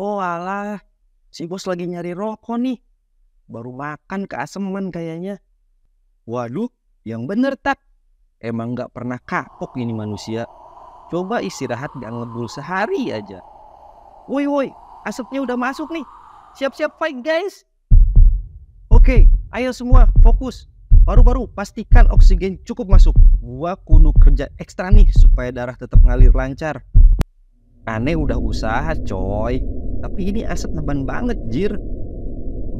Oh alah, si bos lagi nyari rokok nih. Baru makan keaseman kayaknya. Waduh, yang bener tak. Emang gak pernah kapok ini manusia. Coba istirahat gak ngebul sehari aja. Woi woi, asapnya udah masuk nih. Siap-siap fight guys. Oke, ayo semua fokus. Baru-baru pastikan oksigen cukup masuk. Gua kuno kerja ekstra nih supaya darah tetap ngalir lancar. Aneh udah usaha coy tapi ini aset neban banget jir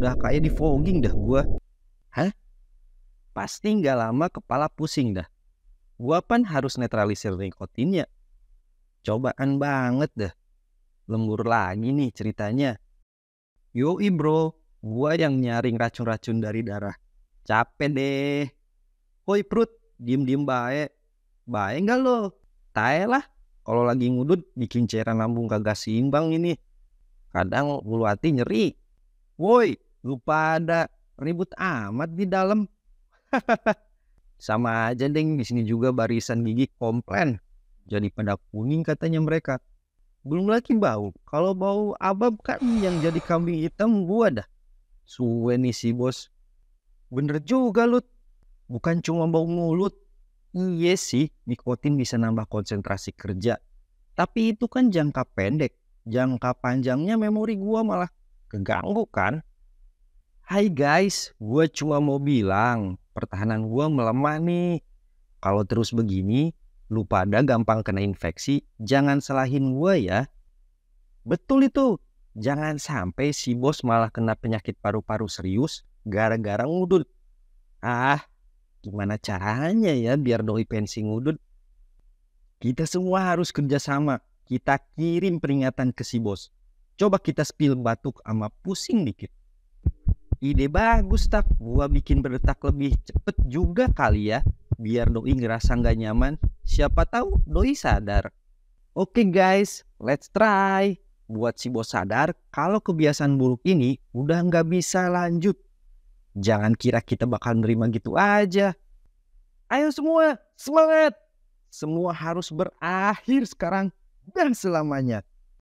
udah kayak di fogging dah gua hah pasti nggak lama kepala pusing dah gua pan harus netralisir nikotinnya cobaan banget dah lembur lagi nih ceritanya yoi bro gua yang nyaring racun-racun dari darah capek deh hoi perut diem-diem baik baik nggak lo tae lah kalau lagi ngudut bikin cairan lambung kagak seimbang ini Kadang bulu hati nyeri. Woi, lupa ada ribut amat di dalam. Sama aja deng, di sini juga barisan gigi komplain. Jadi pada kuning katanya mereka. Belum lagi bau. Kalau bau abab kan yang jadi kambing hitam gua dah. Suwe nih si bos. Bener juga lu. Bukan cuma bau mulut. Iya sih, nikotin bisa nambah konsentrasi kerja. Tapi itu kan jangka pendek jangka panjangnya memori gue malah keganggu kan. Hai guys, gue cuma mau bilang pertahanan gue melemah nih. Kalau terus begini, lu pada gampang kena infeksi, jangan salahin gue ya. Betul itu, jangan sampai si bos malah kena penyakit paru-paru serius gara-gara ngudut. Ah, gimana caranya ya biar doi pensi ngudut? Kita semua harus kerjasama kita kirim peringatan ke si bos. Coba kita spill batuk sama pusing dikit. Ide bagus tak, gua bikin berdetak lebih cepet juga kali ya. Biar doi ngerasa nggak nyaman, siapa tahu doi sadar. Oke okay guys, let's try. Buat si bos sadar kalau kebiasaan buruk ini udah nggak bisa lanjut. Jangan kira kita bakal nerima gitu aja. Ayo semua, semangat! Semua harus berakhir sekarang dan selamanya.